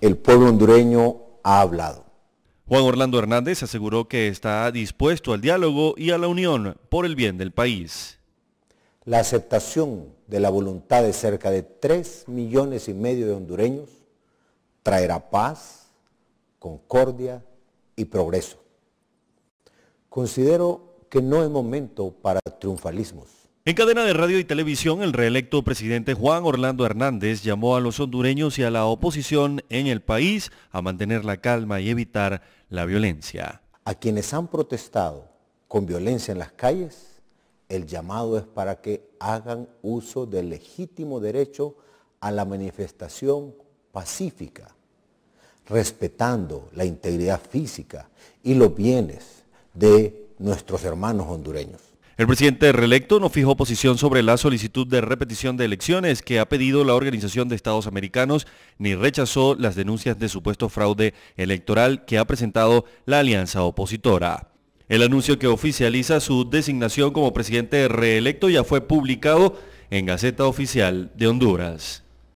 el pueblo hondureño ha hablado. Juan Orlando Hernández aseguró que está dispuesto al diálogo y a la unión por el bien del país. La aceptación de la voluntad de cerca de 3 millones y medio de hondureños traerá paz, concordia y progreso. Considero que no es momento para triunfalismos. En cadena de radio y televisión, el reelecto presidente Juan Orlando Hernández llamó a los hondureños y a la oposición en el país a mantener la calma y evitar la violencia. A quienes han protestado con violencia en las calles, el llamado es para que hagan uso del legítimo derecho a la manifestación pacífica, respetando la integridad física y los bienes de nuestros hermanos hondureños. El presidente reelecto no fijó posición sobre la solicitud de repetición de elecciones que ha pedido la Organización de Estados Americanos, ni rechazó las denuncias de supuesto fraude electoral que ha presentado la alianza opositora. El anuncio que oficializa su designación como presidente reelecto ya fue publicado en Gaceta Oficial de Honduras.